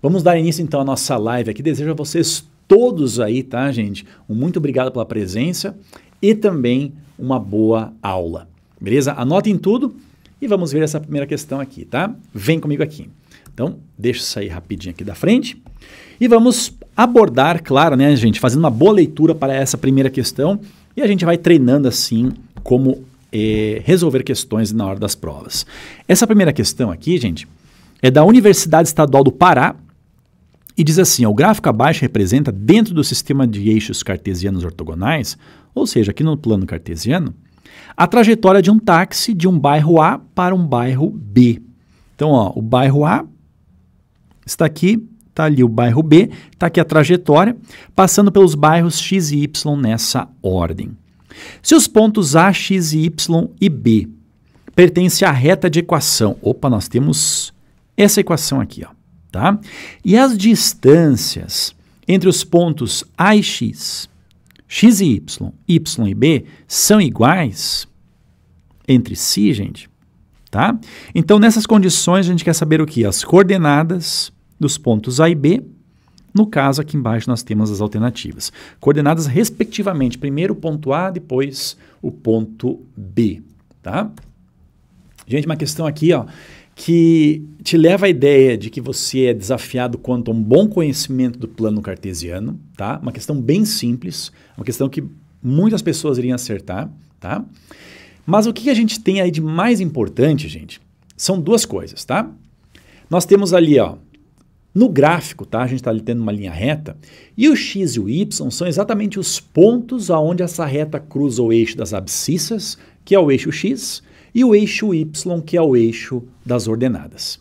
Vamos dar início então à nossa live aqui. Desejo a vocês todos aí, tá, gente? Um muito obrigado pela presença e também uma boa aula. Beleza? Anotem tudo e vamos ver essa primeira questão aqui, tá? Vem comigo aqui. Então, deixa eu sair rapidinho aqui da frente. E vamos abordar, claro, né, gente, fazendo uma boa leitura para essa primeira questão. E a gente vai treinando assim como eh, resolver questões na hora das provas. Essa primeira questão aqui, gente, é da Universidade Estadual do Pará, e diz assim: o gráfico abaixo representa, dentro do sistema de eixos cartesianos ortogonais, ou seja, aqui no plano cartesiano, a trajetória de um táxi de um bairro A para um bairro B. Então, ó, o bairro A está aqui, está ali o bairro B, está aqui a trajetória, passando pelos bairros X e Y nessa ordem. Se os pontos A, X, Y e B pertencem à reta de equação, opa, nós temos essa equação aqui, ó. Tá? E as distâncias entre os pontos A e X, X e Y, Y e B são iguais entre si, gente? Tá? Então, nessas condições, a gente quer saber o que? As coordenadas dos pontos A e B. No caso, aqui embaixo nós temos as alternativas. Coordenadas respectivamente, primeiro o ponto A, depois o ponto B. Tá? Gente, uma questão aqui ó, que te leva à ideia de que você é desafiado quanto a um bom conhecimento do plano cartesiano, tá? Uma questão bem simples, uma questão que muitas pessoas iriam acertar, tá? Mas o que a gente tem aí de mais importante, gente, são duas coisas, tá? Nós temos ali, ó, no gráfico, tá? A gente está ali tendo uma linha reta, e o x e o y são exatamente os pontos aonde essa reta cruza o eixo das abscissas, que é o eixo x, e o eixo y, que é o eixo das ordenadas.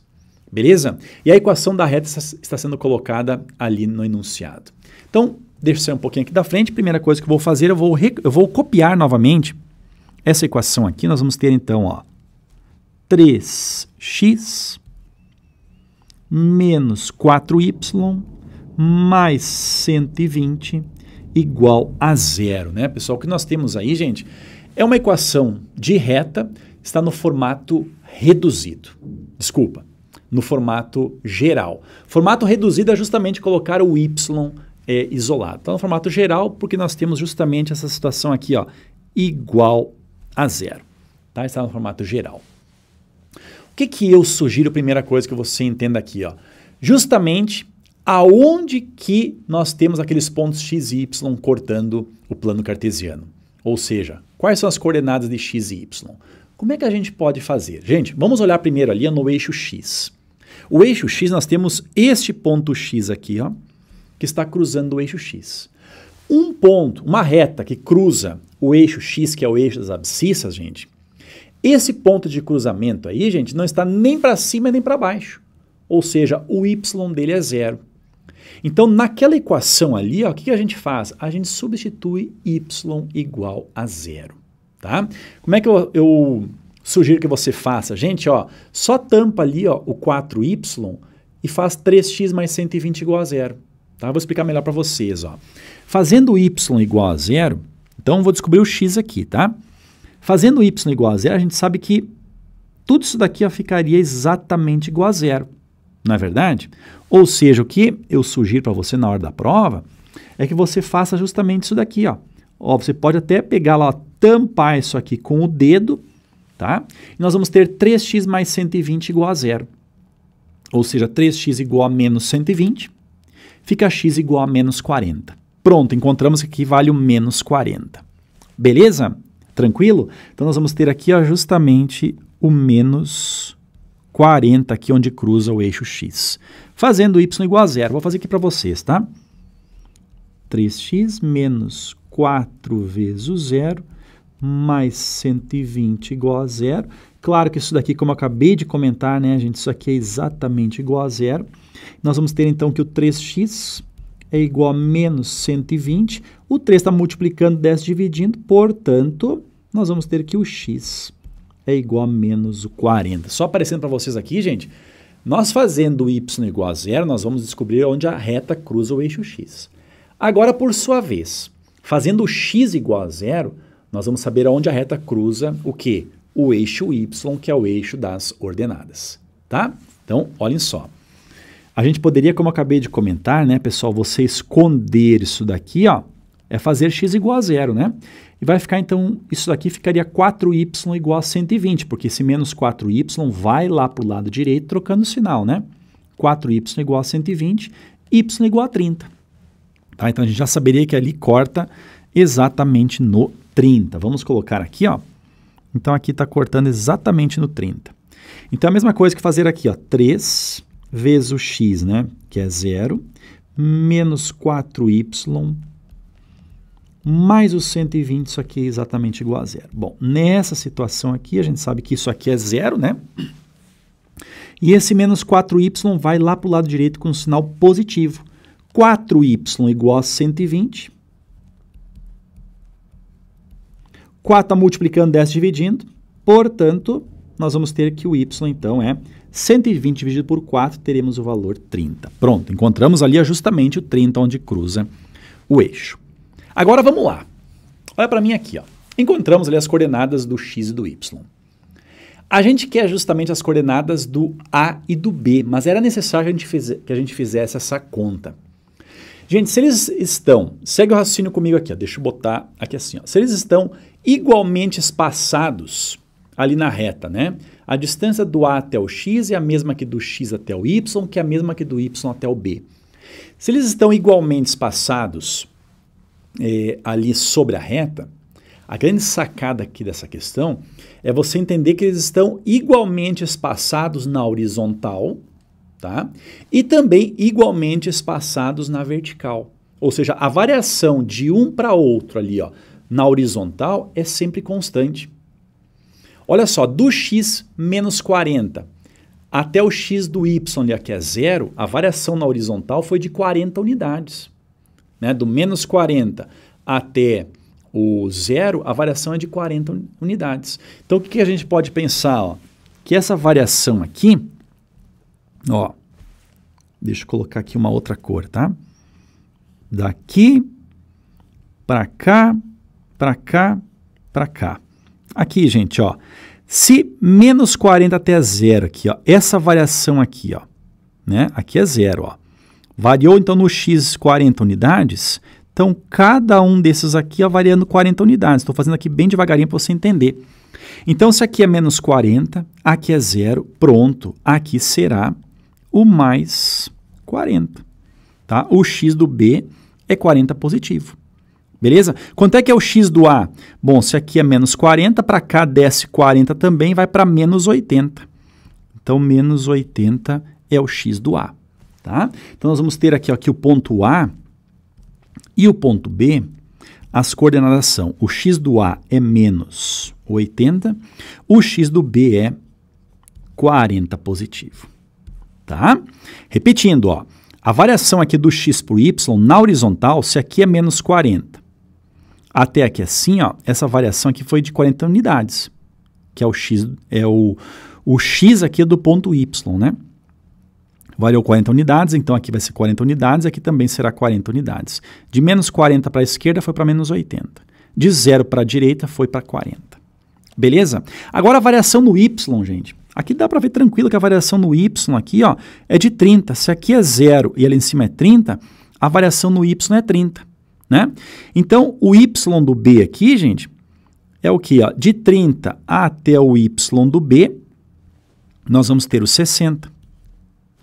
Beleza? E a equação da reta está sendo colocada ali no enunciado. Então, deixa eu sair um pouquinho aqui da frente. Primeira coisa que eu vou fazer, eu vou, eu vou copiar novamente essa equação aqui. Nós vamos ter então ó, 3x menos 4y mais 120 igual a zero. Né? Pessoal, o que nós temos aí, gente, é uma equação de reta está no formato reduzido. Desculpa, no formato geral. Formato reduzido é justamente colocar o Y é, isolado. Está no formato geral, porque nós temos justamente essa situação aqui, ó, igual a zero. Tá? Está no formato geral. O que, que eu sugiro, primeira coisa que você entenda aqui? Ó? Justamente aonde que nós temos aqueles pontos x e y cortando o plano cartesiano. Ou seja, quais são as coordenadas de x e y? Como é que a gente pode fazer? Gente, vamos olhar primeiro ali no eixo X. O eixo X, nós temos este ponto X aqui, ó, que está cruzando o eixo X. Um ponto, uma reta que cruza o eixo X, que é o eixo das abscissas, gente, esse ponto de cruzamento aí, gente, não está nem para cima nem para baixo. Ou seja, o y dele é zero. Então, naquela equação ali, ó, o que a gente faz? A gente substitui y igual a zero tá? Como é que eu, eu sugiro que você faça? Gente, ó, só tampa ali ó, o 4y e faz 3x mais 120 igual a zero. Tá? Vou explicar melhor para vocês. Ó. Fazendo y igual a zero, então vou descobrir o x aqui, tá? Fazendo y igual a zero, a gente sabe que tudo isso daqui ó, ficaria exatamente igual a zero, não é verdade? Ou seja, o que eu sugiro para você na hora da prova é que você faça justamente isso daqui, ó. Ó, você pode até pegar lá, tampar isso aqui com o dedo, tá? E nós vamos ter 3x mais 120 igual a zero. Ou seja, 3x igual a menos 120, fica x igual a menos 40. Pronto, encontramos que aqui vale o menos 40. Beleza? Tranquilo? Então, nós vamos ter aqui ó, justamente o menos 40 aqui onde cruza o eixo x. Fazendo y igual a zero, vou fazer aqui para vocês, tá? 3x menos 4 vezes o zero, mais 120 igual a zero. Claro que isso daqui, como eu acabei de comentar, né, gente, isso aqui é exatamente igual a zero. Nós vamos ter então que o 3x é igual a menos 120. O 3 está multiplicando 10 dividindo, portanto, nós vamos ter que o x é igual a menos o 40. Só aparecendo para vocês aqui, gente, nós fazendo y igual a zero, nós vamos descobrir onde a reta cruza o eixo x. Agora, por sua vez, Fazendo o x igual a zero, nós vamos saber aonde a reta cruza o que? O eixo y, que é o eixo das ordenadas. Tá? Então, olhem só. A gente poderia, como eu acabei de comentar, né, pessoal, você esconder isso daqui, ó, é fazer x igual a zero, né? E vai ficar, então, isso daqui ficaria 4y igual a 120, porque esse menos 4y vai lá para o lado direito trocando o sinal, né? 4y igual a 120, y igual a 30. Tá? Então a gente já saberia que ali corta exatamente no 30. Vamos colocar aqui, ó. Então aqui está cortando exatamente no 30. Então é a mesma coisa que fazer aqui, ó, 3 vezes o x, né, que é zero, menos 4y mais o 120, isso aqui é exatamente igual a zero. Bom, nessa situação aqui, a gente sabe que isso aqui é zero, né? E esse menos 4y vai lá para o lado direito com um sinal positivo. 4y igual a 120. 4 está multiplicando, 10 dividindo. Portanto, nós vamos ter que o y, então, é 120 dividido por 4, teremos o valor 30. Pronto, encontramos ali justamente o 30 onde cruza o eixo. Agora vamos lá. Olha para mim aqui. Ó. Encontramos ali as coordenadas do x e do y. A gente quer justamente as coordenadas do A e do B, mas era necessário que a gente, fizesse essa conta. Gente, se eles estão, segue o raciocínio comigo aqui, ó, deixa eu botar aqui assim, ó, se eles estão igualmente espaçados ali na reta, né? A distância do A até o X é a mesma que do X até o Y, que é a mesma que do Y até o B. Se eles estão igualmente espaçados é, ali sobre a reta, a grande sacada aqui dessa questão é você entender que eles estão igualmente espaçados na horizontal tá? E também igualmente espaçados na vertical. Ou seja, a variação de um para outro ali, ó, na horizontal é sempre constante. Olha só, do x menos 40 até o x do y, que é zero, a variação na horizontal foi de 40 unidades. Né? Do menos 40 até o zero, a variação é de 40 unidades. Então, o que, que a gente pode pensar? Ó? Que essa variação aqui Ó, deixa eu colocar aqui uma outra cor, tá? Daqui para cá, para cá, para cá. Aqui, gente, ó. Se menos 40 até zero aqui, ó, essa variação aqui, ó, né? Aqui é zero, ó. Variou então no x 40 unidades, então, cada um desses aqui ó, variando 40 unidades. Estou fazendo aqui bem devagarinho para você entender. Então, se aqui é menos 40, aqui é zero, pronto. Aqui será o mais 40. Tá? O x do b é 40 positivo. Beleza? Quanto é que é o x do a? Bom, se aqui é menos 40, para cá desce 40 também, vai para menos 80. Então, menos 80 é o x do a. Tá? Então, nós vamos ter aqui, aqui o ponto a e o ponto b, as coordenadas são o x do a é menos 80, o x do b é 40 positivo tá? Repetindo, ó, a variação aqui do x para o y na horizontal, se aqui é menos 40, até aqui assim, ó, essa variação aqui foi de 40 unidades, que é o x, é o, o x aqui do ponto y, né? Variou 40 unidades, então aqui vai ser 40 unidades, aqui também será 40 unidades. De menos 40 para a esquerda foi para menos 80. De zero para a direita foi para 40. Beleza? Agora a variação no y, gente. Aqui dá para ver tranquilo que a variação no y aqui ó, é de 30. Se aqui é zero e ali em cima é 30, a variação no y é 30. Né? Então, o y do b aqui, gente, é o que? De 30 até o y do b, nós vamos ter o 60.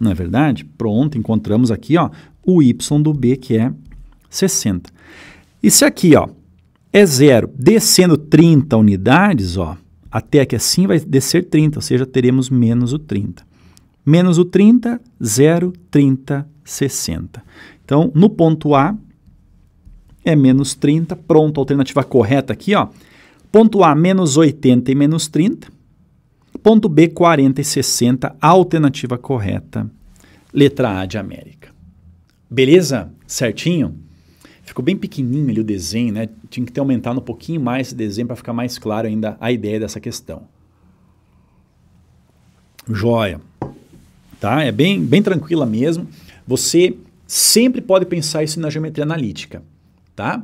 Não é verdade? Pronto, encontramos aqui ó, o y do b, que é 60. E se aqui ó, é zero, descendo 30 unidades, ó, até que assim vai descer 30, ou seja, teremos menos o 30. Menos o 30, 0, 30, 60. Então, no ponto A, é menos 30. Pronto, a alternativa correta aqui, ó. Ponto A, menos 80 e menos 30. Ponto B, 40 e 60. alternativa correta, letra A de América. Beleza? Certinho? Ficou bem pequenininho ali o desenho, né? Tinha que ter aumentado um pouquinho mais esse desenho para ficar mais claro ainda a ideia dessa questão. Joia. Tá? É bem, bem tranquila mesmo. Você sempre pode pensar isso na geometria analítica, tá?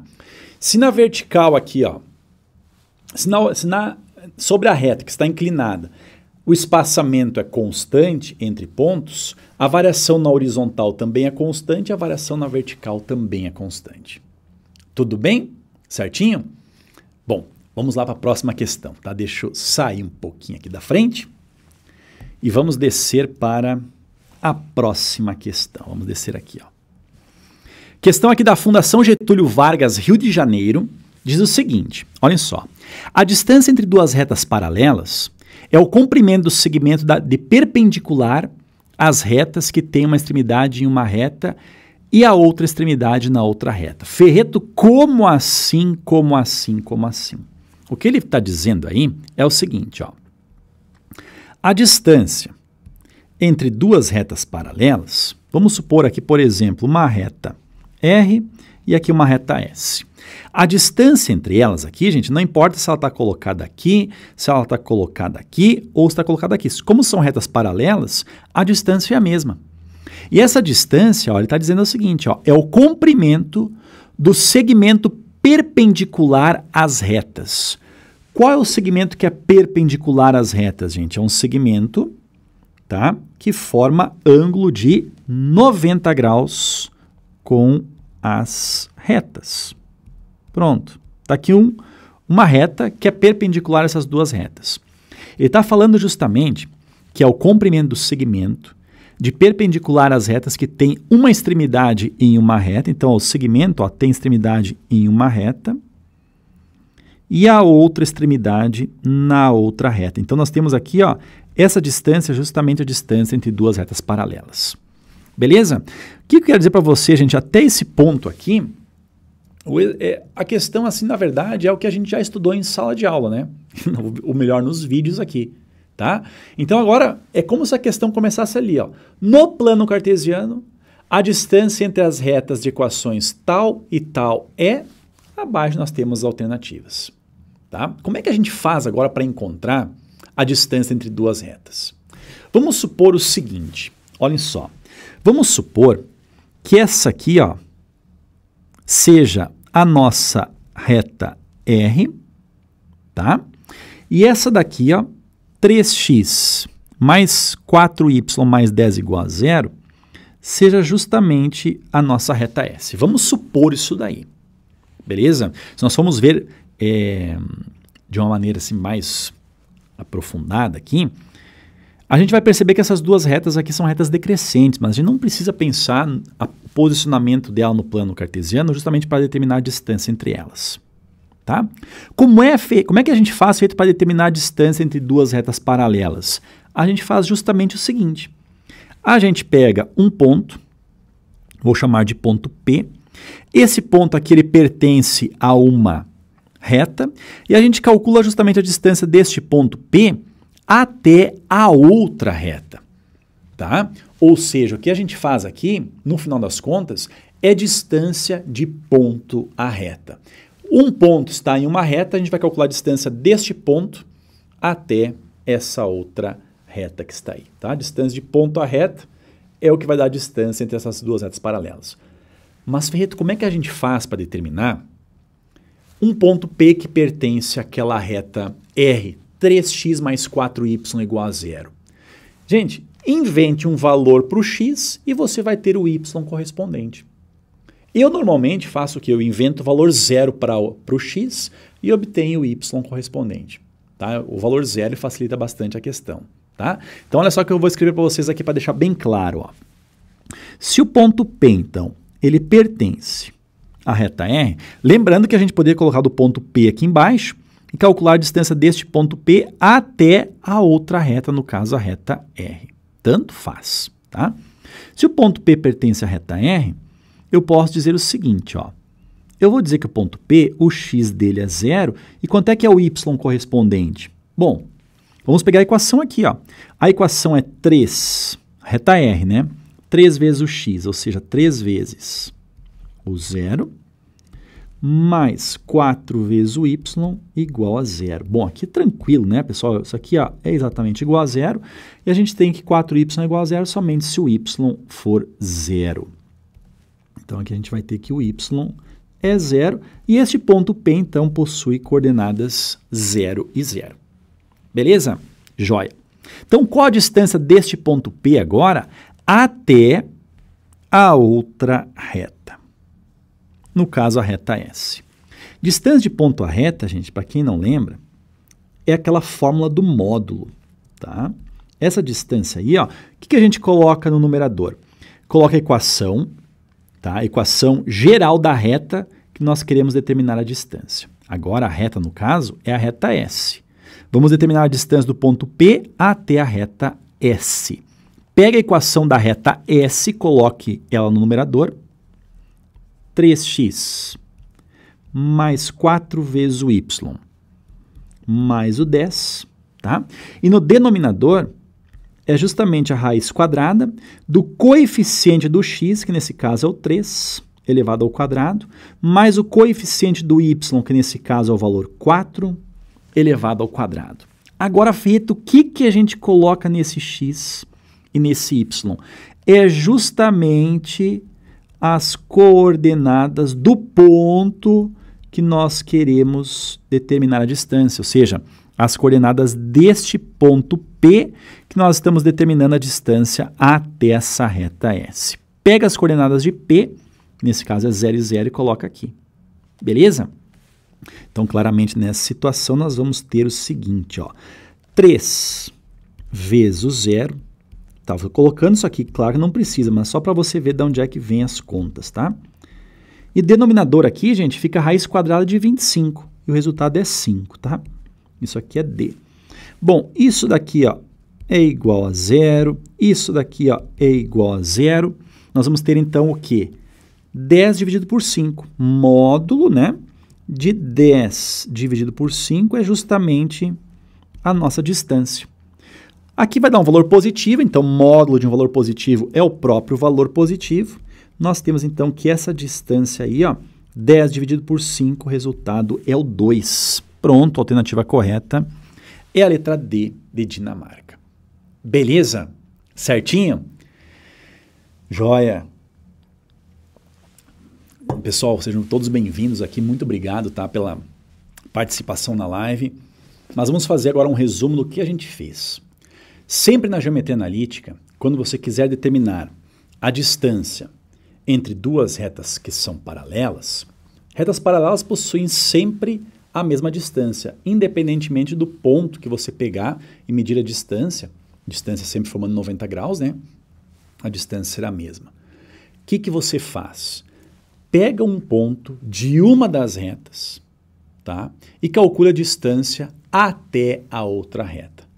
Se na vertical aqui, ó, se na, se na sobre a reta que está inclinada, o espaçamento é constante entre pontos, a variação na horizontal também é constante, a variação na vertical também é constante. Tudo bem? Certinho? Bom, vamos lá para a próxima questão, tá? Deixa eu sair um pouquinho aqui da frente e vamos descer para a próxima questão. Vamos descer aqui, ó. Questão aqui da Fundação Getúlio Vargas, Rio de Janeiro, diz o seguinte: olhem só. A distância entre duas retas paralelas é o comprimento do segmento da, de perpendicular às retas que tem uma extremidade em uma reta e a outra extremidade na outra reta. Ferreto, como assim, como assim, como assim? O que ele está dizendo aí é o seguinte, ó. A distância entre duas retas paralelas, vamos supor aqui, por exemplo, uma reta R e aqui uma reta S. A distância entre elas aqui, gente, não importa se ela está colocada aqui, se ela está colocada aqui ou está colocada aqui. Como são retas paralelas, a distância é a mesma. E essa distância, ó, ele está dizendo o seguinte, ó, é o comprimento do segmento perpendicular às retas. Qual é o segmento que é perpendicular às retas, gente? É um segmento tá, que forma ângulo de 90 graus com as retas. Pronto. Está aqui um, uma reta que é perpendicular a essas duas retas. Ele está falando justamente que é o comprimento do segmento de perpendicular às retas que tem uma extremidade em uma reta. Então, o segmento ó, tem extremidade em uma reta e a outra extremidade na outra reta. Então, nós temos aqui ó, essa distância, justamente a distância entre duas retas paralelas. Beleza? O que eu quero dizer para você, gente? Até esse ponto aqui, é, a questão, assim, na verdade, é o que a gente já estudou em sala de aula, né? Ou melhor, nos vídeos aqui, tá? Então, agora, é como se a questão começasse ali, ó. No plano cartesiano, a distância entre as retas de equações tal e tal é... Abaixo nós temos alternativas, tá? Como é que a gente faz agora para encontrar a distância entre duas retas? Vamos supor o seguinte, olhem só. Vamos supor que essa aqui, ó, seja a nossa reta R, tá? E essa daqui, ó, 3x mais 4y mais 10 igual a zero, seja justamente a nossa reta S. Vamos supor isso daí, beleza? Se nós formos ver é, de uma maneira assim mais aprofundada aqui, a gente vai perceber que essas duas retas aqui são retas decrescentes, mas a gente não precisa pensar o posicionamento dela no plano cartesiano justamente para determinar a distância entre elas. Tá? Como, é como é que a gente faz feito para determinar a distância entre duas retas paralelas? A gente faz justamente o seguinte. A gente pega um ponto, vou chamar de ponto P. Esse ponto aqui ele pertence a uma reta e a gente calcula justamente a distância deste ponto P até a outra reta, tá? Ou seja, o que a gente faz aqui, no final das contas, é distância de ponto a reta. Um ponto está em uma reta, a gente vai calcular a distância deste ponto até essa outra reta que está aí, tá? A distância de ponto a reta é o que vai dar a distância entre essas duas retas paralelas. Mas, Ferreto, como é que a gente faz para determinar um ponto P que pertence àquela reta R 3x mais 4y igual a zero. Gente, invente um valor para o x e você vai ter o y correspondente. Eu normalmente faço o que? Eu invento o valor zero para o x e obtenho o y correspondente. Tá? O valor zero facilita bastante a questão. Tá? Então, olha só o que eu vou escrever para vocês aqui para deixar bem claro. Ó. Se o ponto P, então, ele pertence à reta R, lembrando que a gente poderia colocar do ponto P aqui embaixo e calcular a distância deste ponto P até a outra reta, no caso a reta R. Tanto faz, tá? Se o ponto P pertence à reta R, eu posso dizer o seguinte, ó. Eu vou dizer que o ponto P, o x dele é zero, e quanto é que é o y correspondente? Bom, vamos pegar a equação aqui, ó. A equação é 3, reta R, né? 3 vezes o x, ou seja, 3 vezes o zero mais 4 vezes o y igual a zero. Bom, aqui tranquilo, né, pessoal? Isso aqui ó, é exatamente igual a zero. E a gente tem que 4y é igual a zero somente se o y for zero. Então, aqui a gente vai ter que o y é zero. E este ponto P, então, possui coordenadas 0 e 0. Beleza? Joia. Então, qual a distância deste ponto P agora até a outra reta? no caso a reta S. Distância de ponto a reta, gente, para quem não lembra, é aquela fórmula do módulo, tá? Essa distância aí, ó, o que, que a gente coloca no numerador? Coloca a equação, tá? A equação geral da reta que nós queremos determinar a distância. Agora, a reta, no caso, é a reta S. Vamos determinar a distância do ponto P até a reta S. Pega a equação da reta S, coloque ela no numerador, 3x mais 4 vezes o y mais o 10, tá? E no denominador é justamente a raiz quadrada do coeficiente do x, que nesse caso é o 3 elevado ao quadrado, mais o coeficiente do y, que nesse caso é o valor 4 elevado ao quadrado. Agora, Fito, o que, que a gente coloca nesse x e nesse y? É justamente as coordenadas do ponto que nós queremos determinar a distância, ou seja, as coordenadas deste ponto P que nós estamos determinando a distância até essa reta S. Pega as coordenadas de P, nesse caso é 0 e 0, e coloca aqui. Beleza? Então, claramente, nessa situação, nós vamos ter o seguinte, ó. 3 vezes o zero colocando isso aqui, claro que não precisa, mas só para você ver de onde é que vem as contas, tá? E denominador aqui, gente, fica raiz quadrada de 25 e o resultado é 5, tá? Isso aqui é D. Bom, isso daqui ó, é igual a zero, isso daqui ó, é igual a zero. Nós vamos ter então o quê? 10 dividido por 5, módulo né, de 10 dividido por 5 é justamente a nossa distância. Aqui vai dar um valor positivo, então módulo de um valor positivo é o próprio valor positivo. Nós temos então que essa distância aí, ó, 10 dividido por 5, o resultado é o 2. Pronto, alternativa correta é a letra D de Dinamarca. Beleza? Certinho? Joia! Pessoal, sejam todos bem-vindos aqui. Muito obrigado tá, pela participação na live. Mas vamos fazer agora um resumo do que a gente fez. Sempre na geometria analítica, quando você quiser determinar a distância entre duas retas que são paralelas, retas paralelas possuem sempre a mesma distância, independentemente do ponto que você pegar e medir a distância. Distância sempre formando 90 graus, né? A distância será a mesma. O que, que você faz? Pega um ponto de uma das retas tá? e calcula a distância até a outra reta.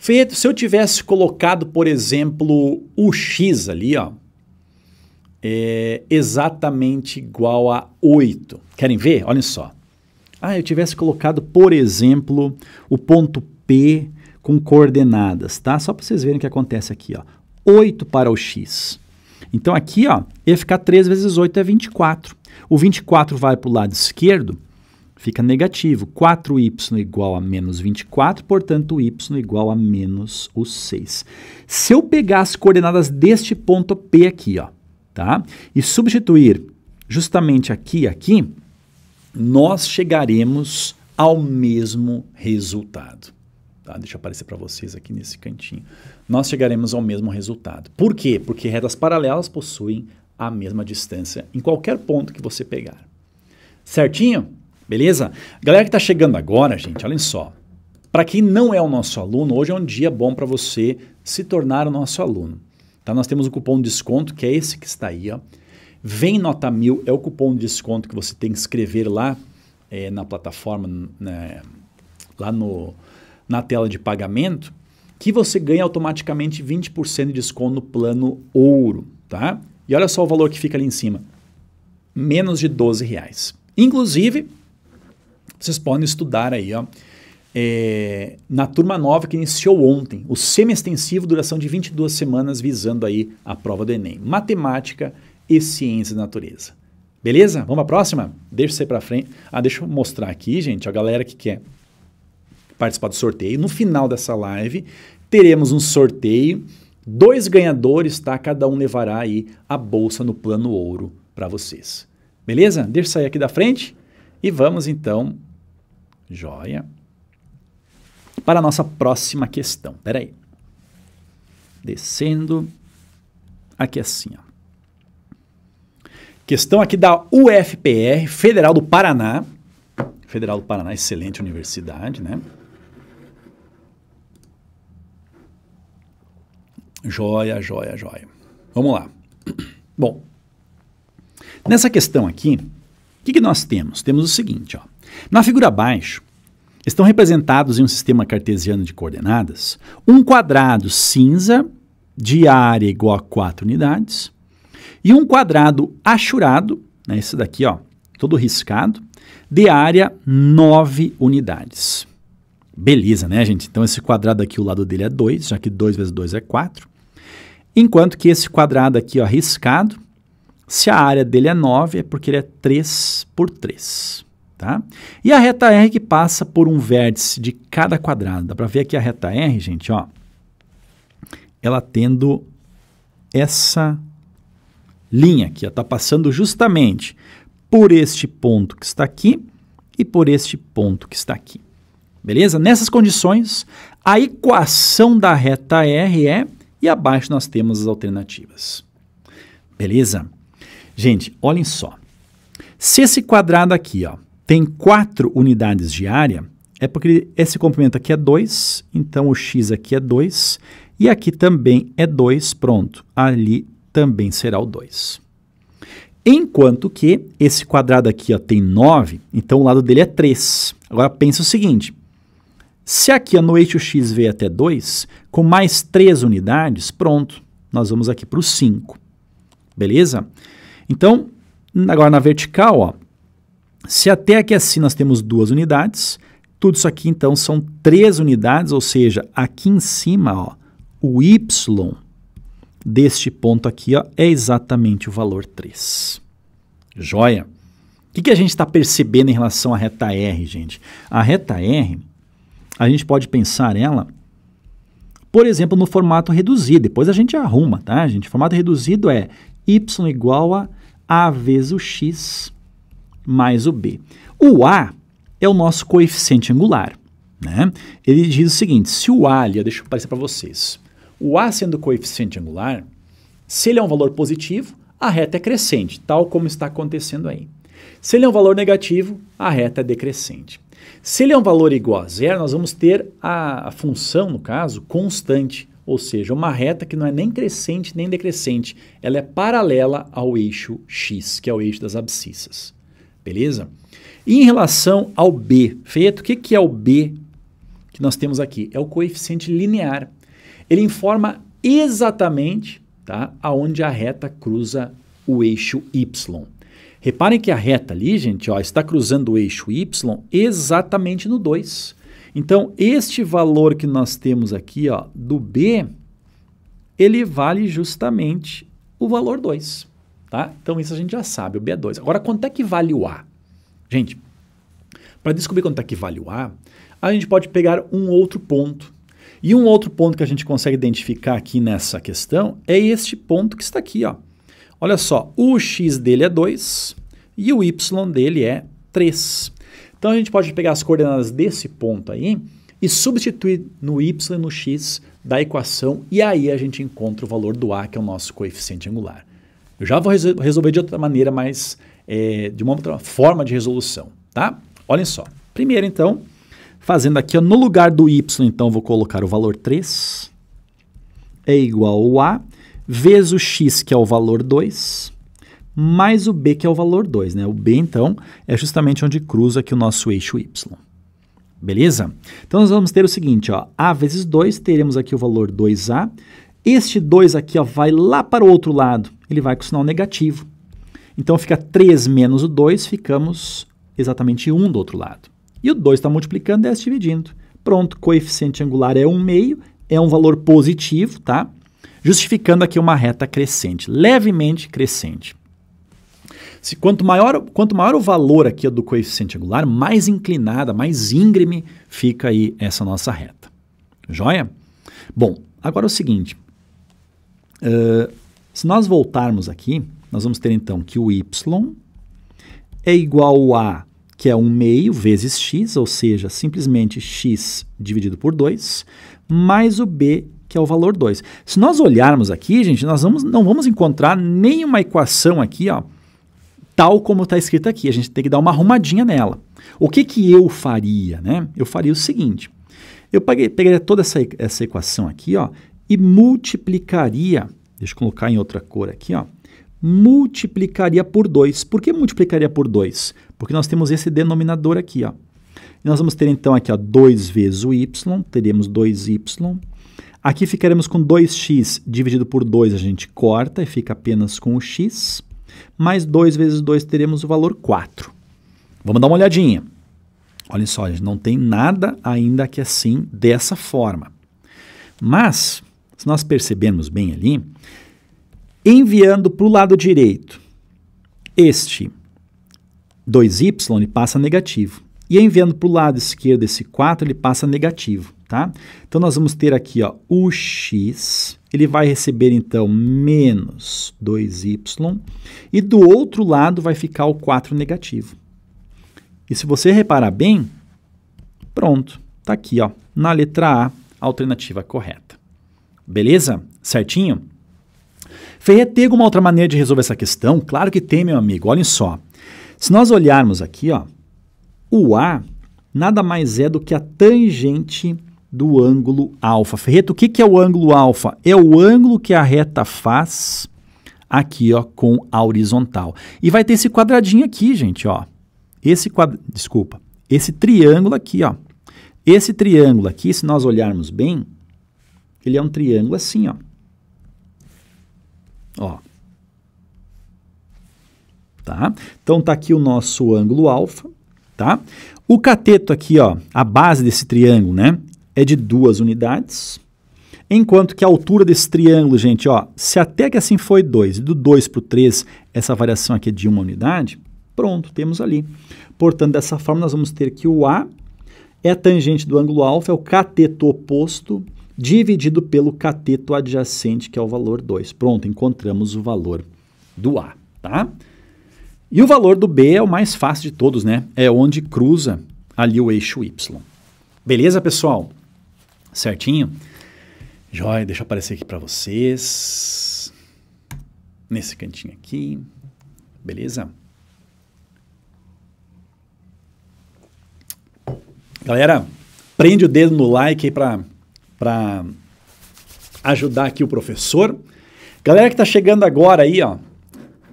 Feito, se eu tivesse colocado, por exemplo, o x ali, ó, é exatamente igual a 8. Querem ver? Olhem só. Ah, eu tivesse colocado, por exemplo, o ponto P com coordenadas, tá? Só para vocês verem o que acontece aqui, ó. 8 para o x. Então aqui, ó, ia ficar 3 vezes 8 é 24. O 24 vai para o lado esquerdo, fica negativo. 4y igual a menos 24, portanto, y igual a menos o 6. Se eu pegar as coordenadas deste ponto P aqui, ó, tá? e substituir justamente aqui e aqui, nós chegaremos ao mesmo resultado. Tá? Deixa eu aparecer para vocês aqui nesse cantinho. Nós chegaremos ao mesmo resultado. Por quê? Porque retas paralelas possuem a mesma distância em qualquer ponto que você pegar. Certinho? Beleza? Galera que está chegando agora, gente, olhem só. Para quem não é o nosso aluno, hoje é um dia bom para você se tornar o nosso aluno. Tá? Nós temos o um cupom de desconto, que é esse que está aí. Ó. Vem Nota 1000 é o cupom de desconto que você tem que escrever lá é, na plataforma, né, lá no, na tela de pagamento, que você ganha automaticamente 20% de desconto no plano ouro. Tá? E olha só o valor que fica ali em cima. Menos de 12 reais. Inclusive, vocês podem estudar aí, ó. É, na turma nova que iniciou ontem, o semi-extensivo, duração de 22 semanas, visando aí a prova do Enem. Matemática e ciências da natureza. Beleza? Vamos para a próxima? Deixa você para frente. Ah, deixa eu mostrar aqui, gente, a galera que quer participar do sorteio. No final dessa live, teremos um sorteio. Dois ganhadores, tá? Cada um levará aí a bolsa no plano ouro para vocês. Beleza? Deixa eu sair aqui da frente e vamos então Joia. Para a nossa próxima questão. Espera aí. Descendo. Aqui assim, ó. Questão aqui da UFPR, Federal do Paraná. Federal do Paraná, excelente universidade, né? Joia, joia, joia. Vamos lá. Bom, nessa questão aqui, o que, que nós temos? Temos o seguinte, ó. Na figura abaixo, estão representados em um sistema cartesiano de coordenadas um quadrado cinza de área igual a 4 unidades e um quadrado achurado, né, esse daqui, ó, todo riscado, de área 9 unidades. Beleza, né, gente? Então esse quadrado aqui, o lado dele é 2, já que 2 vezes 2 é 4. Enquanto que esse quadrado aqui, ó, riscado, se a área dele é 9, é porque ele é 3 por 3. Tá? E a reta R que passa por um vértice de cada quadrado. Dá para ver aqui a reta R, gente, ó. Ela tendo essa linha aqui, está passando justamente por este ponto que está aqui e por este ponto que está aqui. Beleza? Nessas condições, a equação da reta R é, e abaixo nós temos as alternativas. Beleza? Gente, olhem só. Se esse quadrado aqui, ó, tem quatro unidades de área, é porque esse comprimento aqui é 2, então o x aqui é 2, e aqui também é 2, pronto. Ali também será o 2. Enquanto que esse quadrado aqui ó, tem 9, então o lado dele é 3. Agora pensa o seguinte, se aqui ó, no eixo x veio até 2, com mais 3 unidades, pronto, nós vamos aqui para o 5. Beleza? Então, agora na vertical, ó, se até aqui assim nós temos duas unidades, tudo isso aqui então são três unidades, ou seja, aqui em cima, ó, o y deste ponto aqui ó, é exatamente o valor 3. Joia? O que, que a gente está percebendo em relação à reta R, gente? A reta R, a gente pode pensar ela, por exemplo, no formato reduzido. Depois a gente arruma, tá, gente? formato reduzido é y igual a a vezes o x mais o B. O A é o nosso coeficiente angular. Né? Ele diz o seguinte, se o A, ali, deixa eu aparecer para vocês, o A sendo coeficiente angular, se ele é um valor positivo, a reta é crescente, tal como está acontecendo aí. Se ele é um valor negativo, a reta é decrescente. Se ele é um valor igual a zero, nós vamos ter a, a função, no caso, constante, ou seja, uma reta que não é nem crescente nem decrescente, ela é paralela ao eixo x, que é o eixo das abscissas beleza? E em relação ao B, feito, o que, que é o B que nós temos aqui? É o coeficiente linear. Ele informa exatamente tá, aonde a reta cruza o eixo Y. Reparem que a reta ali, gente, ó, está cruzando o eixo Y exatamente no 2. Então, este valor que nós temos aqui ó, do B, ele vale justamente o valor 2. Tá? Então isso a gente já sabe, o B2. é Agora, quanto é que vale o A? Gente, para descobrir quanto é que vale o A, a gente pode pegar um outro ponto. E um outro ponto que a gente consegue identificar aqui nessa questão é este ponto que está aqui. Ó. Olha só, o x dele é 2 e o y dele é 3. Então a gente pode pegar as coordenadas desse ponto aí e substituir no y e no x da equação, e aí a gente encontra o valor do A, que é o nosso coeficiente angular. Eu já vou resolver de outra maneira, mas é, de uma outra forma de resolução, tá? Olhem só. Primeiro, então, fazendo aqui, ó, no lugar do y, então, vou colocar o valor 3 é igual a vezes o x, que é o valor 2, mais o b, que é o valor 2, né? O b, então, é justamente onde cruza aqui o nosso eixo y. Beleza? Então, nós vamos ter o seguinte, ó, a vezes 2, teremos aqui o valor 2a, este 2 aqui ó, vai lá para o outro lado, ele vai com sinal negativo. Então fica 3 menos o 2, ficamos exatamente 1 do outro lado. E o 2 está multiplicando, 10 é dividindo. Pronto, coeficiente angular é 1 meio, é um valor positivo, tá? Justificando aqui uma reta crescente, levemente crescente. Se quanto maior, quanto maior o valor aqui do coeficiente angular, mais inclinada, mais íngreme fica aí essa nossa reta. Joia? Bom, agora é o seguinte, eh, se nós voltarmos aqui, nós vamos ter então que o y é igual a, que é 1 meio, vezes x, ou seja, simplesmente x dividido por 2, mais o b, que é o valor 2. Se nós olharmos aqui, gente, nós vamos, não vamos encontrar nenhuma equação aqui, ó, tal como está escrita aqui. A gente tem que dar uma arrumadinha nela. O que, que eu faria? Né? Eu faria o seguinte, eu peguei, peguei toda essa, essa equação aqui ó, e multiplicaria, deixa eu colocar em outra cor aqui, ó, multiplicaria por 2. Por que multiplicaria por 2? Porque nós temos esse denominador aqui, ó. E nós vamos ter então aqui, 2 vezes o y, teremos 2y. Aqui ficaremos com 2x dividido por 2, a gente corta e fica apenas com o x. Mais 2 vezes 2 teremos o valor 4. Vamos dar uma olhadinha. Olha só, a gente, não tem nada ainda aqui é assim dessa forma. Mas se nós percebemos bem ali, enviando para o lado direito este 2y, ele passa negativo. E enviando para o lado esquerdo esse 4, ele passa negativo, tá? Então, nós vamos ter aqui, ó, o x, ele vai receber, então, menos 2y, e do outro lado vai ficar o 4 negativo. E se você reparar bem, pronto, tá aqui, ó, na letra A, a alternativa correta. Beleza? Certinho? Ferret tem alguma outra maneira de resolver essa questão? Claro que tem, meu amigo. Olhem só. Se nós olharmos aqui, ó, o A nada mais é do que a tangente do ângulo alfa. Ferreto, o que, que é o ângulo alfa? É o ângulo que a reta faz aqui ó, com a horizontal. E vai ter esse quadradinho aqui, gente. Ó. Esse quadra... Desculpa. Esse triângulo aqui. ó. Esse triângulo aqui, se nós olharmos bem, ele é um triângulo assim, ó. Ó. Tá? Então tá aqui o nosso ângulo alfa, tá? O cateto aqui, ó, a base desse triângulo, né, é de duas unidades. Enquanto que a altura desse triângulo, gente, ó, se até que assim foi 2, do 2 para o 3, essa variação aqui é de uma unidade, pronto, temos ali. Portanto, dessa forma, nós vamos ter que o A é a tangente do ângulo alfa, é o cateto oposto dividido pelo cateto adjacente, que é o valor 2. Pronto, encontramos o valor do A, tá? E o valor do B é o mais fácil de todos, né? É onde cruza ali o eixo Y. Beleza, pessoal? Certinho? Joia, deixa eu aparecer aqui para vocês. Nesse cantinho aqui. Beleza? Galera, prende o dedo no like aí para para ajudar aqui o professor. Galera que está chegando agora aí, ó,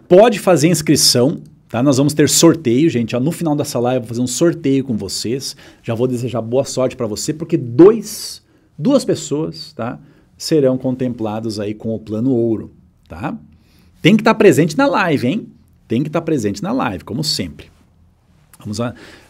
pode fazer inscrição, tá? Nós vamos ter sorteio, gente. Ó, no final dessa live eu vou fazer um sorteio com vocês. Já vou desejar boa sorte para você, porque dois, duas pessoas, tá? Serão contemplados aí com o plano ouro, tá? Tem que estar tá presente na live, hein? Tem que estar tá presente na live, como sempre. Vamos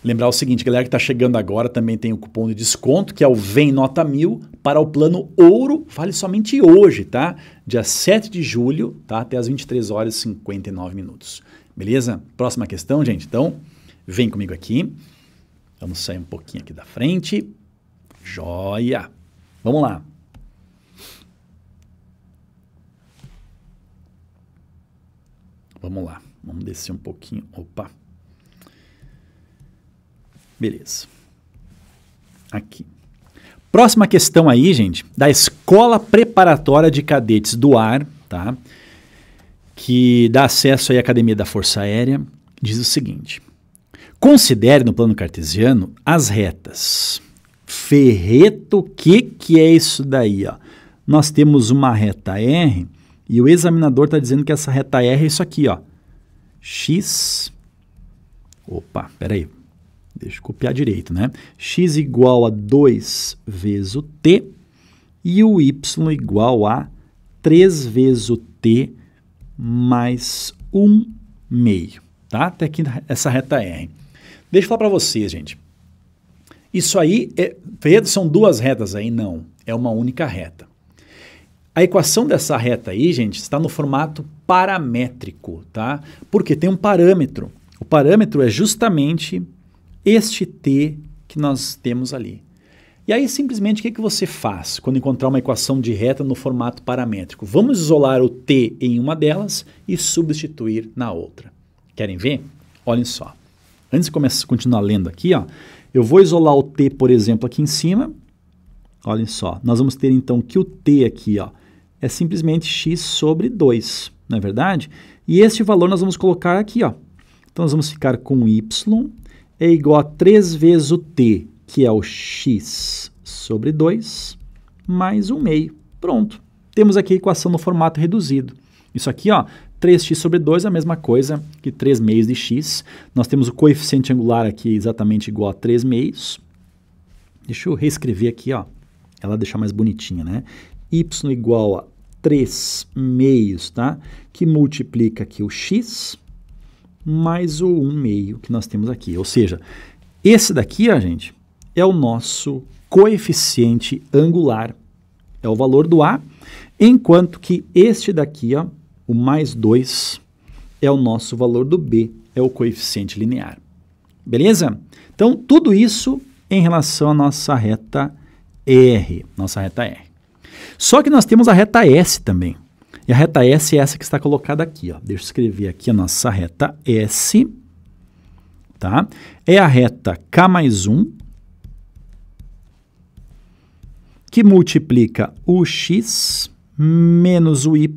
lembrar o seguinte, galera que está chegando agora também tem o cupom de desconto, que é o Vem Nota 1000 para o plano ouro, vale somente hoje, tá? Dia 7 de julho, tá? Até as 23 horas e 59 minutos. Beleza? Próxima questão, gente. Então, vem comigo aqui. Vamos sair um pouquinho aqui da frente. Joia! Vamos lá. Vamos lá. Vamos descer um pouquinho. Opa! Beleza. Aqui. Próxima questão aí, gente, da Escola Preparatória de Cadetes do Ar, tá? Que dá acesso aí à Academia da Força Aérea, diz o seguinte: Considere no plano cartesiano as retas. Ferreto, o que, que é isso daí? Ó? Nós temos uma reta R e o examinador está dizendo que essa reta R é isso aqui, ó. X. Opa, peraí. Deixa eu copiar direito, né? x igual a 2 vezes o t e o y igual a 3 vezes o t mais 1 meio, tá? Até aqui essa reta R. Deixa eu falar para vocês, gente. Isso aí, é, Pedro, são duas retas aí? Não, é uma única reta. A equação dessa reta aí, gente, está no formato paramétrico, tá? Porque tem um parâmetro. O parâmetro é justamente este T que nós temos ali. E aí, simplesmente, o que, que você faz quando encontrar uma equação de reta no formato paramétrico? Vamos isolar o t em uma delas e substituir na outra. Querem ver? Olhem só. Antes de começar, continuar lendo aqui, ó, eu vou isolar o t, por exemplo, aqui em cima. Olhem só. Nós vamos ter, então, que o t aqui ó, é simplesmente x sobre 2, não é verdade? E este valor nós vamos colocar aqui. Ó. Então, nós vamos ficar com y é igual a 3 vezes o t, que é o x sobre 2, mais 1 meio. Pronto. Temos aqui a equação no formato reduzido. Isso aqui, ó, 3x sobre 2 é a mesma coisa que 3 meios de x. Nós temos o coeficiente angular aqui exatamente igual a 3 meios. Deixa eu reescrever aqui, ó. Ela deixar mais bonitinha, né? y igual a 3 meios, tá? Que multiplica aqui o x mais o 1,5 que nós temos aqui. Ou seja, esse daqui, a gente, é o nosso coeficiente angular. É o valor do A, enquanto que este daqui, ó, o mais 2, é o nosso valor do B, é o coeficiente linear. Beleza? Então, tudo isso em relação à nossa reta R, nossa reta R. Só que nós temos a reta S também. E a reta S é essa que está colocada aqui. Ó. Deixa eu escrever aqui a nossa reta S. Tá? É a reta K mais 1, que multiplica o x menos o y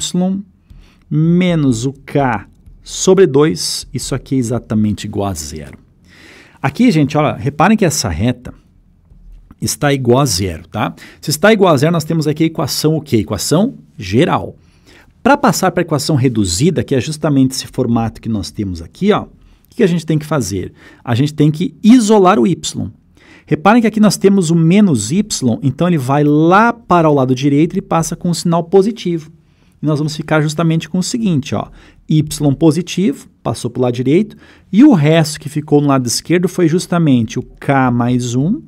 menos o k sobre 2. Isso aqui é exatamente igual a zero. Aqui, gente, olha, reparem que essa reta está igual a zero, tá? Se está igual a zero, nós temos aqui a equação o quê? Equação geral. Para passar para a equação reduzida, que é justamente esse formato que nós temos aqui, ó, o que a gente tem que fazer? A gente tem que isolar o y. Reparem que aqui nós temos o menos y, então ele vai lá para o lado direito e passa com o um sinal positivo. E nós vamos ficar justamente com o seguinte, ó, y positivo, passou para o lado direito, e o resto que ficou no lado esquerdo foi justamente o k mais 1,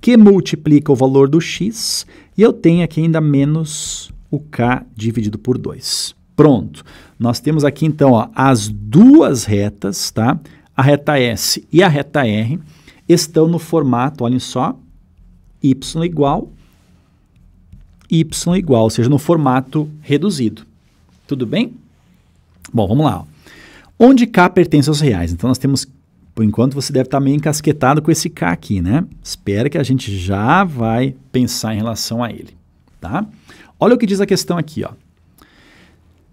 que multiplica o valor do x, e eu tenho aqui ainda menos o K dividido por 2. Pronto. Nós temos aqui então ó, as duas retas, tá? A reta S e a reta R estão no formato, olhem só, y igual y igual, ou seja, no formato reduzido. Tudo bem? Bom, vamos lá. Ó. Onde K pertence aos reais? Então nós temos, por enquanto você deve estar meio encasquetado com esse K aqui, né? Espera que a gente já vai pensar em relação a ele, tá? Olha o que diz a questão aqui, ó.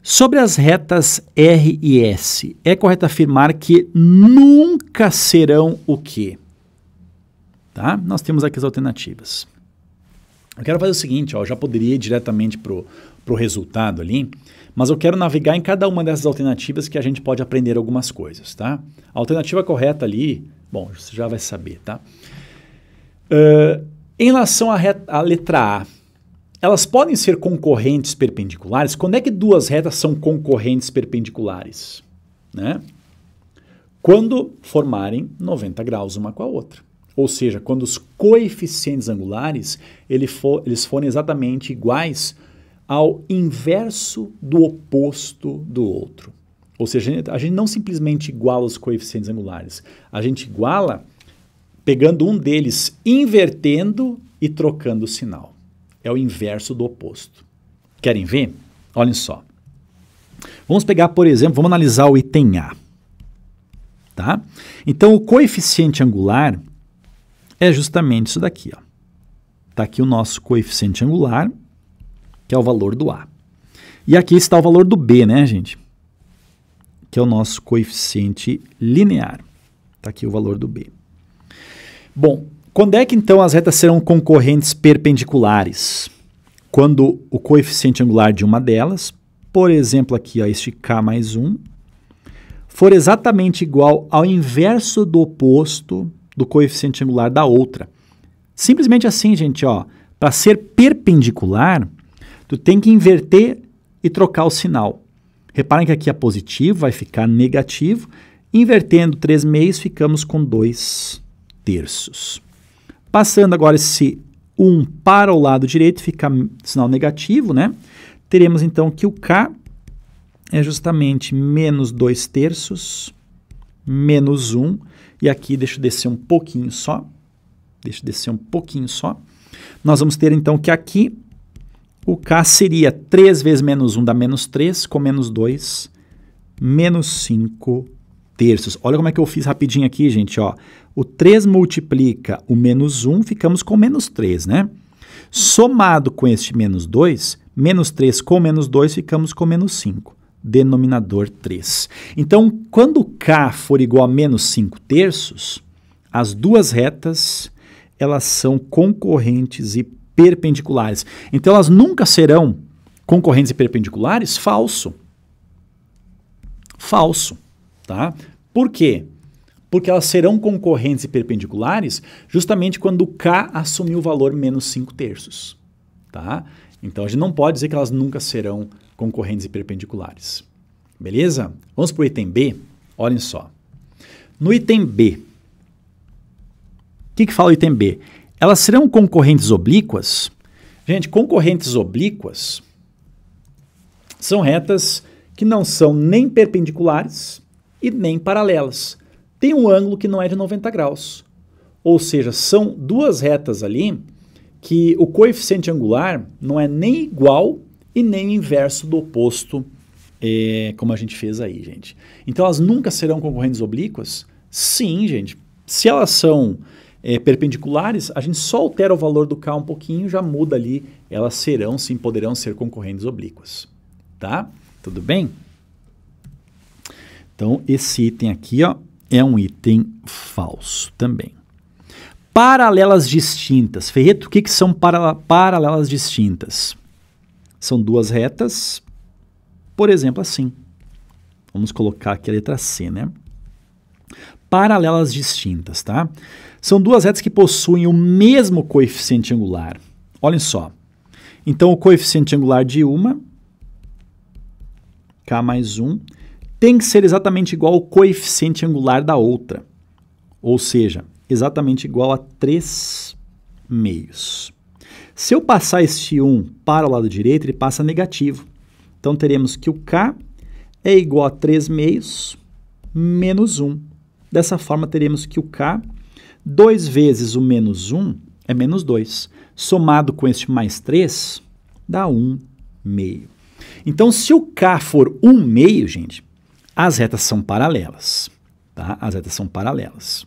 Sobre as retas R e S, é correto afirmar que nunca serão o quê? Tá? Nós temos aqui as alternativas. Eu quero fazer o seguinte, ó, eu já poderia ir diretamente para o resultado ali, mas eu quero navegar em cada uma dessas alternativas que a gente pode aprender algumas coisas, tá? A alternativa correta ali, bom, você já vai saber, tá? Uh, em relação à, à letra A, elas podem ser concorrentes perpendiculares? Quando é que duas retas são concorrentes perpendiculares? Né? Quando formarem 90 graus uma com a outra. Ou seja, quando os coeficientes angulares ele for, eles forem exatamente iguais ao inverso do oposto do outro. Ou seja, a gente, a gente não simplesmente iguala os coeficientes angulares, a gente iguala pegando um deles, invertendo e trocando o sinal é o inverso do oposto. Querem ver? Olhem só. Vamos pegar, por exemplo, vamos analisar o item A. Tá? Então, o coeficiente angular é justamente isso daqui. Está aqui o nosso coeficiente angular, que é o valor do A. E aqui está o valor do B, né, gente? Que é o nosso coeficiente linear. Está aqui o valor do B. Bom, quando é que então as retas serão concorrentes perpendiculares? Quando o coeficiente angular de uma delas, por exemplo aqui ó, este k mais 1, for exatamente igual ao inverso do oposto do coeficiente angular da outra. Simplesmente assim, gente, ó, para ser perpendicular, tu tem que inverter e trocar o sinal. Reparem que aqui é positivo, vai ficar negativo. Invertendo 3 meios, ficamos com 2 terços. Passando agora esse 1 um para o lado direito, fica sinal negativo, né? Teremos então que o K é justamente menos 2 terços, menos 1. Um, e aqui deixa eu descer um pouquinho só. Deixa eu descer um pouquinho só. Nós vamos ter então que aqui o K seria 3 vezes menos 1 dá menos 3, com menos 2, menos 5 terços. Olha como é que eu fiz rapidinho aqui, gente. Ó. O 3 multiplica o menos 1, ficamos com menos 3, né? Somado com este menos 2, menos 3 com menos 2, ficamos com menos 5. Denominador 3. Então, quando k for igual a menos 5 terços, as duas retas elas são concorrentes e perpendiculares. Então, elas nunca serão concorrentes e perpendiculares? Falso. Falso. Tá? Por quê? porque elas serão concorrentes e perpendiculares justamente quando K assumir o valor menos 5 terços. Tá? Então a gente não pode dizer que elas nunca serão concorrentes e perpendiculares. Beleza? Vamos para o item B? Olhem só. No item B, o que, que fala o item B? Elas serão concorrentes oblíquas? Gente, concorrentes oblíquas são retas que não são nem perpendiculares e nem paralelas tem um ângulo que não é de 90 graus. Ou seja, são duas retas ali que o coeficiente angular não é nem igual e nem inverso do oposto, é, como a gente fez aí, gente. Então elas nunca serão concorrentes oblíquas? Sim, gente. Se elas são é, perpendiculares, a gente só altera o valor do K um pouquinho, já muda ali. Elas serão, sim, poderão ser concorrentes oblíquas. Tá? Tudo bem? Então, esse item aqui, ó, é um item falso também. Paralelas distintas. Ferreto, o que, que são para, paralelas distintas? São duas retas, por exemplo, assim. Vamos colocar aqui a letra C, né? Paralelas distintas, tá? São duas retas que possuem o mesmo coeficiente angular. Olhem só. Então, o coeficiente angular de uma, K mais 1, um, tem que ser exatamente igual ao coeficiente angular da outra, ou seja, exatamente igual a 3 meios. Se eu passar este 1 para o lado direito, ele passa negativo. Então, teremos que o k é igual a 3 meios menos 1. Dessa forma, teremos que o k, 2 vezes o menos 1 é menos 2. Somado com este mais 3, dá 1 meio. Então, se o k for 1 meio, gente, as retas são paralelas. Tá? As retas são paralelas.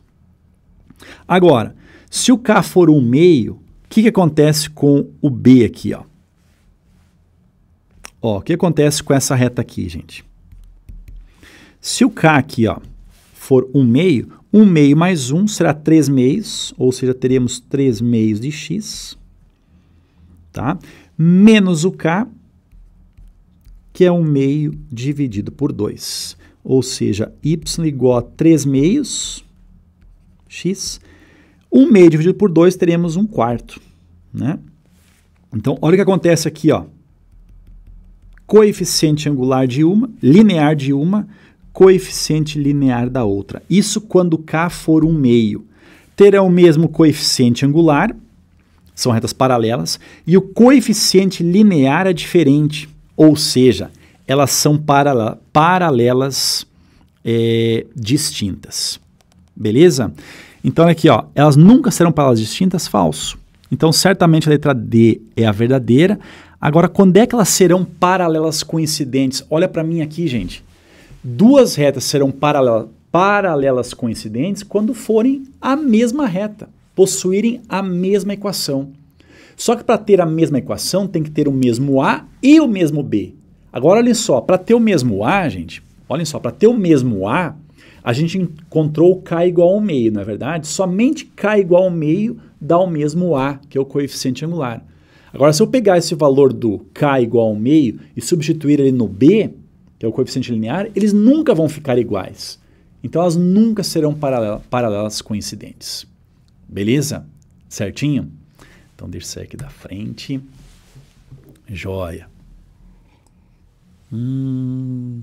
Agora, se o K for um meio, o que, que acontece com o B aqui? Ó? Ó, o que acontece com essa reta aqui, gente? Se o K aqui ó, for um meio, um meio mais um será três meios, ou seja, teremos três meios de x, tá? menos o K, que é um meio dividido por 2. Ou seja, y igual a 3 meios, x. 1 um meio dividido por 2, teremos 1 um quarto. Né? Então, olha o que acontece aqui. Ó. Coeficiente angular de uma, linear de uma, coeficiente linear da outra. Isso quando k for 1 um meio. Terá o mesmo coeficiente angular, são retas paralelas, e o coeficiente linear é diferente. Ou seja, elas são paralela, paralelas é, distintas. Beleza? Então, aqui, ó, elas nunca serão paralelas distintas? Falso. Então, certamente a letra D é a verdadeira. Agora, quando é que elas serão paralelas coincidentes? Olha para mim aqui, gente. Duas retas serão paralela, paralelas coincidentes quando forem a mesma reta, possuírem a mesma equação. Só que para ter a mesma equação tem que ter o mesmo A e o mesmo B. Agora olhem só, para ter o mesmo A, gente, olhem só, para ter o mesmo A, a gente encontrou K igual ao meio, não é verdade? Somente K igual ao meio dá o mesmo A, que é o coeficiente angular. Agora, se eu pegar esse valor do K igual ao meio e substituir ele no B, que é o coeficiente linear, eles nunca vão ficar iguais. Então, elas nunca serão paralelas coincidentes. Beleza? Certinho? Então, Dirceu aqui da frente. Joia. Hum.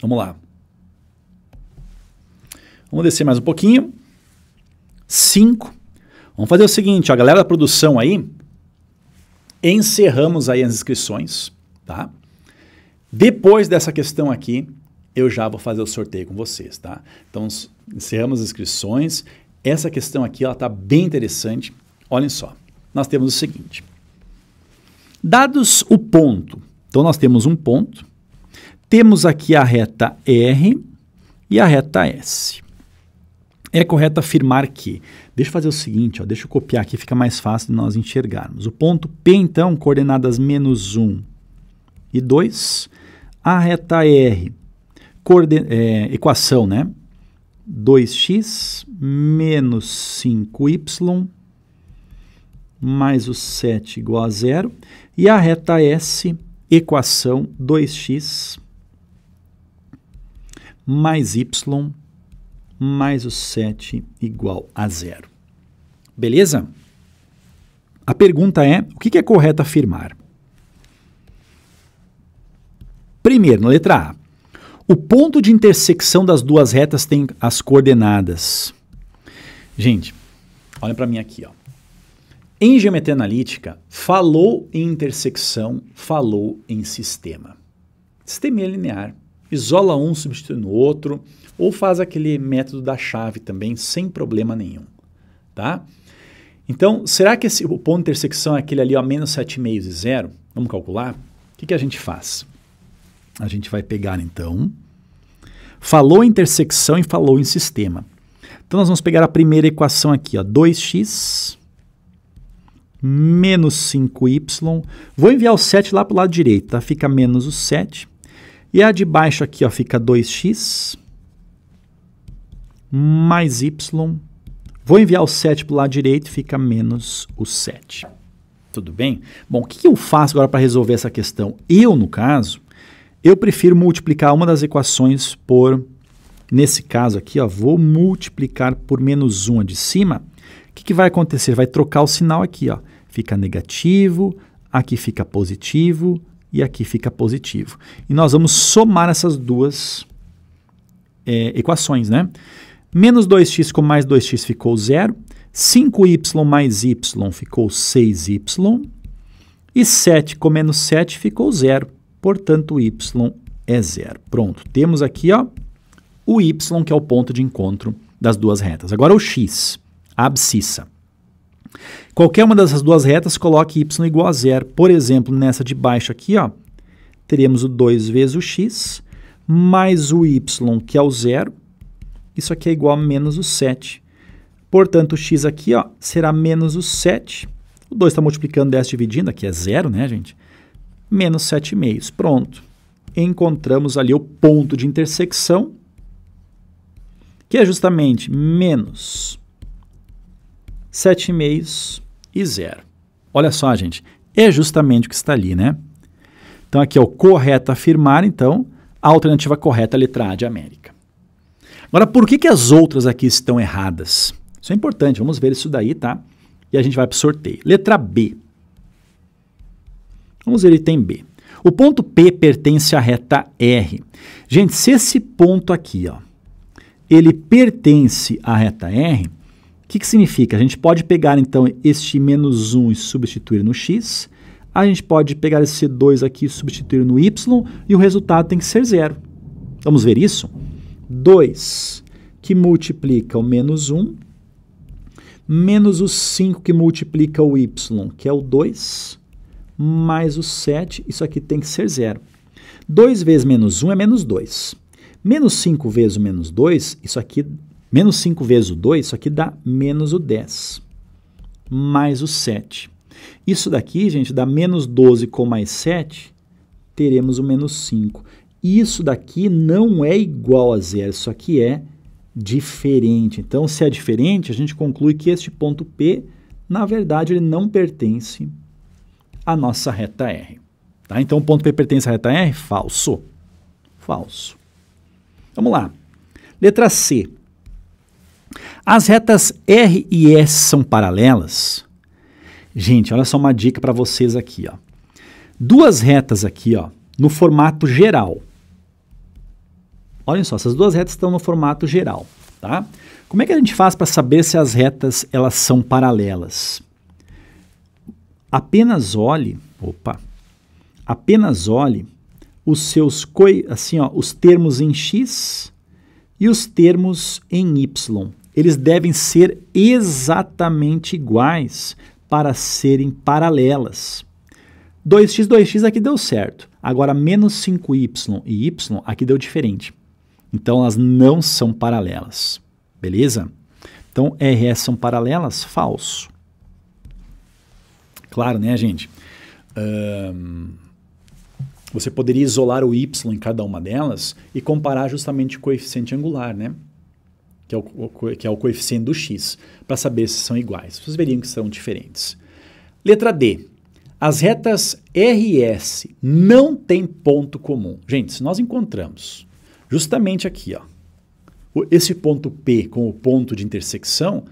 Vamos lá. Vamos descer mais um pouquinho. Cinco. Vamos fazer o seguinte, a galera da produção aí, encerramos aí as inscrições, tá? Depois dessa questão aqui, eu já vou fazer o sorteio com vocês, tá? Então, encerramos as inscrições, essa questão aqui ela está bem interessante. Olhem só, nós temos o seguinte: dados o ponto. Então nós temos um ponto, temos aqui a reta R e a reta S. É correto afirmar que, deixa eu fazer o seguinte, ó, deixa eu copiar aqui, fica mais fácil de nós enxergarmos. O ponto P, então, coordenadas menos 1 e 2, a reta R, coorden é, equação, né? 2x menos 5y mais o 7 igual a zero. E a reta S, equação 2x mais y mais o 7 igual a zero. Beleza? A pergunta é: o que é correto afirmar? Primeiro, na letra A, o ponto de intersecção das duas retas tem as coordenadas. Gente, olha para mim aqui, ó. Em geometria analítica, falou em intersecção, falou em sistema. Sistema é linear. Isola um, substitui no outro, ou faz aquele método da chave também, sem problema nenhum. Tá? Então, será que esse, o ponto de intersecção é aquele ali, ó, menos 7,5 e zero? Vamos calcular? O que, que a gente faz? A gente vai pegar então. Falou em intersecção e falou em sistema. Então nós vamos pegar a primeira equação aqui, ó, 2x menos 5y. Vou enviar o 7 lá para o lado direito, tá? fica menos o 7. E a de baixo aqui ó, fica 2x mais y. Vou enviar o 7 para o lado direito, fica menos o 7. Tudo bem? Bom, o que eu faço agora para resolver essa questão? Eu, no caso, eu prefiro multiplicar uma das equações por, nesse caso aqui, ó, vou multiplicar por menos 1 de cima. O que, que vai acontecer? Vai trocar o sinal aqui, ó. fica negativo, aqui fica positivo e aqui fica positivo. E nós vamos somar essas duas é, equações, né? Menos 2x com mais 2x ficou zero. 5y mais y ficou 6y. E 7 com menos 7 ficou zero. Portanto, y é zero. Pronto, temos aqui ó, o y, que é o ponto de encontro das duas retas. Agora o x, a abscissa. Qualquer uma dessas duas retas, coloque y igual a zero. Por exemplo, nessa de baixo aqui, ó, teremos o 2 vezes o x, mais o y, que é o zero. Isso aqui é igual a menos o 7. Portanto, o x aqui ó, será menos o 7. O 2 está multiplicando 10 dividindo, aqui é zero, né, gente? menos 7 meios. Pronto. Encontramos ali o ponto de intersecção, que é justamente menos 7 meios e zero. Olha só, gente, é justamente o que está ali, né? Então, aqui é o correto afirmar, então, a alternativa correta a letra A de América. Agora, por que, que as outras aqui estão erradas? Isso é importante, vamos ver isso daí, tá? E a gente vai para o sorteio. Letra B. Vamos ver, ele tem B. O ponto P pertence à reta R. Gente, se esse ponto aqui, ó, ele pertence à reta R, o que, que significa? A gente pode pegar, então, este menos 1 e substituir no x, a gente pode pegar esse 2 aqui e substituir no y, e o resultado tem que ser zero. Vamos ver isso? 2, que multiplica o menos 1, menos o 5, que multiplica o y, que é o 2, mais o 7, isso aqui tem que ser zero. 2 vezes menos 1 é menos 2. Menos 5 vezes o menos 2, isso aqui, menos 5 vezes o 2, isso aqui dá menos o 10, mais o 7. Isso daqui, gente, dá menos 12 com mais 7, teremos o menos 5. Isso daqui não é igual a zero, isso aqui é diferente. Então, se é diferente, a gente conclui que este ponto P, na verdade, ele não pertence a nossa reta R. Tá? Então, o ponto P pertence à reta R? Falso. Falso. Vamos lá. Letra C. As retas R e S são paralelas? Gente, olha só uma dica para vocês aqui. Ó. Duas retas aqui ó, no formato geral. Olhem só, essas duas retas estão no formato geral. Tá? Como é que a gente faz para saber se as retas elas são paralelas? Apenas olhe, opa, apenas olhe os seus coi, assim, ó, os termos em x e os termos em y. Eles devem ser exatamente iguais para serem paralelas. 2x, 2x aqui deu certo. Agora, menos 5y e y aqui deu diferente. Então, elas não são paralelas. Beleza? Então, RS são paralelas? Falso claro, né, gente? Um, você poderia isolar o y em cada uma delas e comparar justamente o coeficiente angular, né? Que é o, o, que é o coeficiente do x, para saber se são iguais. Vocês veriam que são diferentes. Letra D. As retas RS não têm ponto comum. Gente, se nós encontramos justamente aqui, ó, esse ponto P com o ponto de intersecção,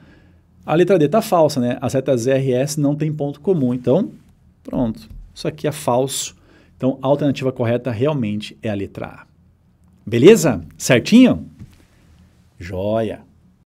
a letra D está falsa, né? As retas RS não tem ponto comum. Então, pronto. Isso aqui é falso. Então, a alternativa correta realmente é a letra A. Beleza? Certinho? Joia!